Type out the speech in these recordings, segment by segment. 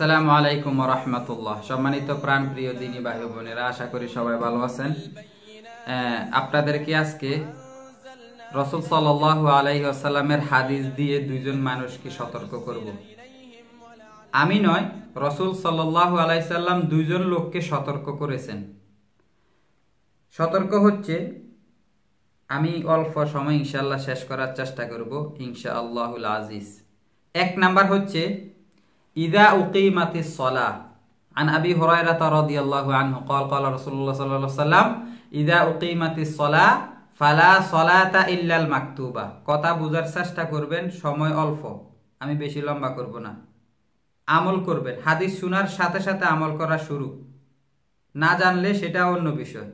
আসসালামু আলাইকুম রহমতুল্লাহ সম্মানিত প্রাণ প্রিয় দিনী ভাই বোনেরা আশা করি সবাই ভালো আছেন আপনাদেরকে আজকে রসুল সাল্লাহ আলাইহি আসাল্লামের হাদিস দিয়ে দুইজন মানুষকে সতর্ক করব আমি নয় রসুল সাল্লাহ আলাই সাল্লাম দুইজন লোককে সতর্ক করেছেন সতর্ক হচ্ছে আমি অল্প সময় ইনশাল্লাহ শেষ করার চেষ্টা করব ইনশা আল্লাহুল আজিজ এক নাম্বার হচ্ছে ইদা উকিমাতি সলা عن أبي هريرة رضي الله عنه قال قال رسول الله صلى الله عليه وسلم إذا أقيمت الصلاة ফালা সলাতা ইল্লাল মাকতুবা কথা বুঝার চেষ্টা করবেন সময় অল্প আমি বেশি লম্বা করব না আমল করবেন হাদিস শোনার সাথে সাথে আমল করা শুরু না জানলে সেটা অন্য বিষয়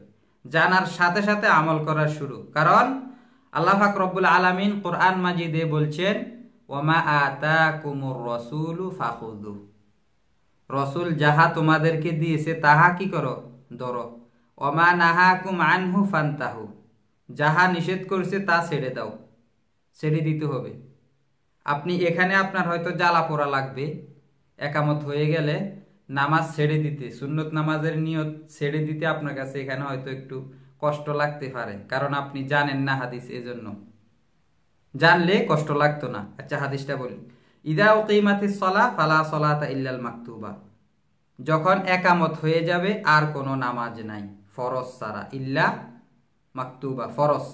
জানার সাথে সাথে আমল করা শুরু কারণ আল্লাহ ফাকরবুল আলামিন কোরআন মাজিদে বলছেন ওমা আতা কুমুর রসুল ফাহুদু রসুল যাহা তোমাদেরকে দিয়েছে তাহা কি করো ধরো অমা নাহা কুম আনহু তাহু যাহা নিষেধ করছে তা ছেড়ে দাও ছেড়ে দিতে হবে আপনি এখানে আপনার হয়তো জ্বালা পোড়া লাগবে একামত হয়ে গেলে নামাজ ছেড়ে দিতে সুন্নত নামাজের নিয়ত ছেড়ে দিতে আপনার কাছে এখানে হয়তো একটু কষ্ট লাগতে পারে কারণ আপনি জানেন না হাদিস এজন্য জানলে কষ্ট লাগতো না আচ্ছা হাদিসটা বলি ইদা কিমাতে সলা ফালা সলাতা ইল্লাল মাকতুবা যখন একামত হয়ে যাবে আর কোনো নামাজ নাই ফরজ সারা ইল্লা মাকতুবা ফরজ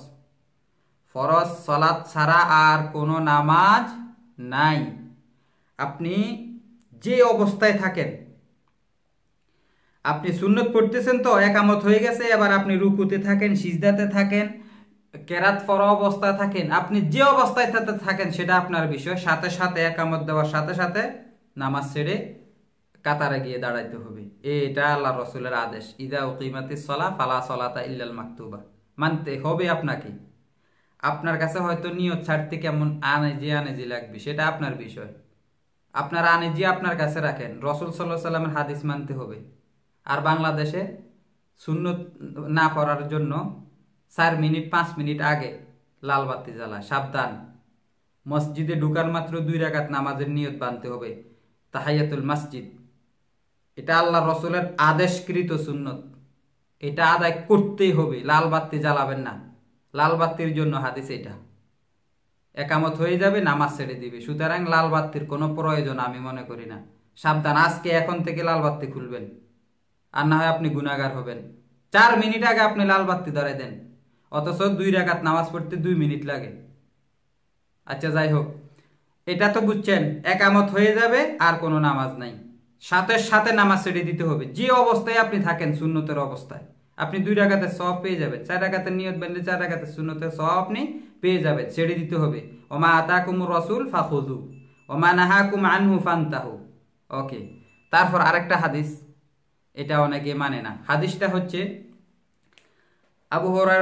ফরজ সলাত ছাড়া আর কোনো নামাজ নাই আপনি যে অবস্থায় থাকেন আপনি সুন্নত পড়তেছেন তো একামত হয়ে গেছে এবার আপনি রুকুতে থাকেন সিজদাতে থাকেন কেরাত পরা অবস্থায় থাকেন আপনি যে অবস্থায় তাতে থাকেন সেটা আপনার বিষয় সাথে সাথে একামত দেওয়ার সাথে সাথে নামাজ ছেড়ে কাতারে গিয়ে দাঁড়াইতে হবে এটা আল্লাহ রসুলের আদেশ ইদা উকিমাতি সলা ফালা সলাতা ইল্লাল মাকতুবা মানতে হবে আপনাকে আপনার কাছে হয়তো নিয়ত ছাড়তে কেমন আনেজি আনেজি লাগবে সেটা আপনার বিষয় আপনার আনেজি আপনার কাছে রাখেন রসুল সাল্লাহ সাল্লামের হাদিস মানতে হবে আর বাংলাদেশে শূন্য না করার জন্য চার মিনিট পাঁচ মিনিট আগে লাল বাতি জ্বালা সাবধান মসজিদে ঢুকার মাত্র দুই রাগাত নামাজের নিয়ত বানতে হবে তাহাইয়াতুল মসজিদ এটা আল্লাহ রসুলের আদেশকৃত সুন্নত এটা আদায় করতেই হবে লাল বাতি জ্বালাবেন না লাল বাতির জন্য হাদিস এটা একামত হয়ে যাবে নামাজ ছেড়ে দিবে সুতরাং লাল বাতির কোনো প্রয়োজন আমি মনে করি না সাবধান আজকে এখন থেকে লাল বাতি খুলবেন আর না হয় আপনি গুণাগার হবেন চার মিনিট আগে আপনি লাল বাতি ধরে দেন অথচ দুই রেখাত নামাজ পড়তে দুই মিনিট লাগে আচ্ছা যাই হোক এটা তো বুঝছেন একামত হয়ে যাবে আর কোনো নামাজ নাই সাথে সাথে নামাজ ছেড়ে দিতে হবে যে অবস্থায় আপনি থাকেন শূন্যতের অবস্থায় আপনি দুই রাখাতে সব পেয়ে যাবেন চার রাখাতে নিয়ত বেন চার রাখাতে শূন্যতে সব আপনি পেয়ে যাবেন ছেড়ে দিতে হবে ওমা আতা কুমুর রসুল ফাহুদু ওমা নাহা কুম আনহু ফান্তাহু ওকে তারপর আরেকটা হাদিস এটা অনেকে মানে না হাদিসটা হচ্ছে আবু হরাই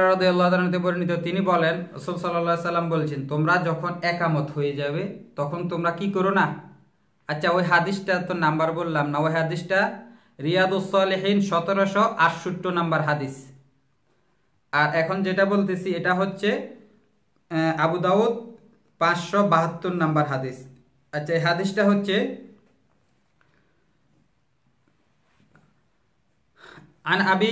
বর্ণিত তিনি বলেন রসুল সাল্লা সাল্লাম বলছেন তোমরা যখন একামত হয়ে যাবে তখন তোমরা কি করো না আচ্ছা ওই হাদিসটা তো নাম্বার বললাম না ওই হাদিসটা রিয়াদুসলেহীন সতেরোশো আটষট্টি নাম্বার হাদিস আর এখন যেটা বলতেছি এটা হচ্ছে আবু দাউদ পাঁচশো বাহাত্তর নাম্বার হাদিস আচ্ছা এই হাদিসটা হচ্ছে আন আবি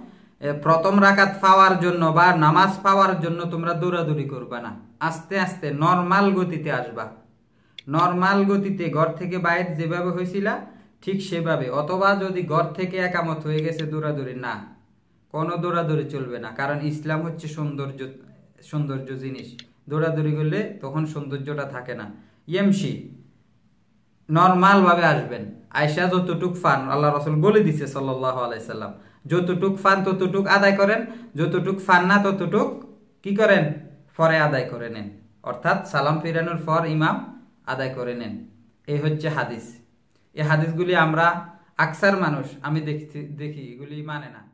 প্রথম রাকাত পাওয়ার জন্য বা নামাজ পাওয়ার জন্য তোমরা দৌড়াদৌড়ি করবে না আস্তে আস্তে নর্মাল গতিতে আসবা নর্মাল গতিতে ঘর থেকে বাইর যেভাবে হয়েছিলা ঠিক সেভাবে অথবা যদি ঘর থেকে একামত হয়ে গেছে দৌড়াদৌড়ি না কোনো দৌড়াদৌড়ি চলবে না কারণ ইসলাম হচ্ছে সৌন্দর্য সৌন্দর্য জিনিস দৌড়াদৌড়ি করলে তখন সৌন্দর্যটা থাকে না ইয়েমসি ভাবে আসবেন আয়সা যতটুক ফান আল্লাহ রসুল বলে দিছে সাল্লাহ আলাইসাল্লাম যতটুক ফান ততটুক আদায় করেন যতটুক ফান না ততটুক কি করেন ফরে আদায় করে নেন অর্থাৎ সালাম ফিরানোর ফর ইমাম আদায় করে নেন এই হচ্ছে হাদিস এই হাদিসগুলি আমরা আকসার মানুষ আমি দেখি দেখি এগুলি মানে না